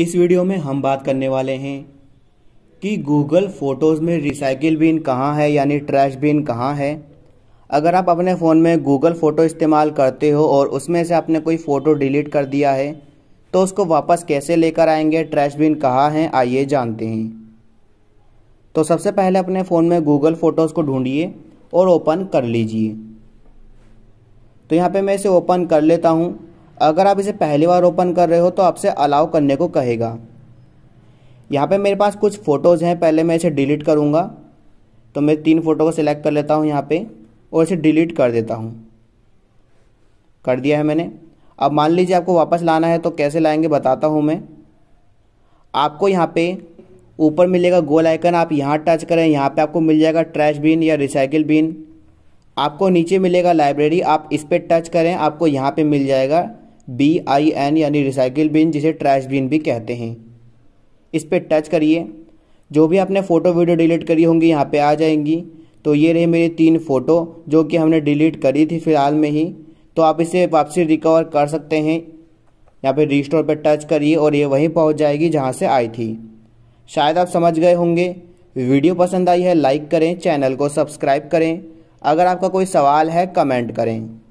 इस वीडियो में हम बात करने वाले हैं कि गूगल फ़ोटोज़ में रिसाइकिल बिन कहाँ है यानी ट्रैश बिन कहाँ है अगर आप अपने फ़ोन में गूगल फ़ोटो इस्तेमाल करते हो और उसमें से आपने कोई फ़ोटो डिलीट कर दिया है तो उसको वापस कैसे लेकर आएंगे ट्रैश बिन कहाँ है आइए जानते हैं तो सबसे पहले अपने फ़ोन में गूगल फ़ोटोज़ को ढूंढिए और ओपन कर लीजिए तो यहाँ पे मैं इसे ओपन कर लेता हूँ अगर आप इसे पहली बार ओपन कर रहे हो तो आपसे अलाउ करने को कहेगा यहाँ पे मेरे पास कुछ फ़ोटोज़ हैं पहले मैं इसे डिलीट करूँगा तो मैं तीन फ़ोटो को सिलेक्ट कर लेता हूँ यहाँ पे और इसे डिलीट कर देता हूँ कर दिया है मैंने अब मान लीजिए आपको वापस लाना है तो कैसे लाएंगे बताता हूँ मैं आपको यहाँ पे ऊपर मिलेगा गोल आइकन आप यहाँ टच करें यहाँ पे आपको मिल जाएगा ट्रैश बिन या रिसाइकिल बिन आपको नीचे मिलेगा लाइब्रेरी आप इस पर टच करें आपको यहाँ पे मिल जाएगा बी आई एन यानी रिसाइकिल बिन जिसे ट्रैश बिन भी कहते हैं इस पर टच करिए जो भी आपने फ़ोटो वीडियो डिलीट करी होंगी यहाँ पे आ जाएंगी तो ये रही मेरी तीन फ़ोटो जो कि हमने डिलीट करी थी फ़िलहाल में ही तो आप इसे वापसी रिकवर कर सकते हैं यहाँ पे रिस्टोर पर टच करिए और ये वहीं पहुँच जाएगी जहाँ से आई थी शायद आप समझ गए होंगे वीडियो पसंद आई है लाइक करें चैनल को सब्सक्राइब करें अगर आपका कोई सवाल है कमेंट करें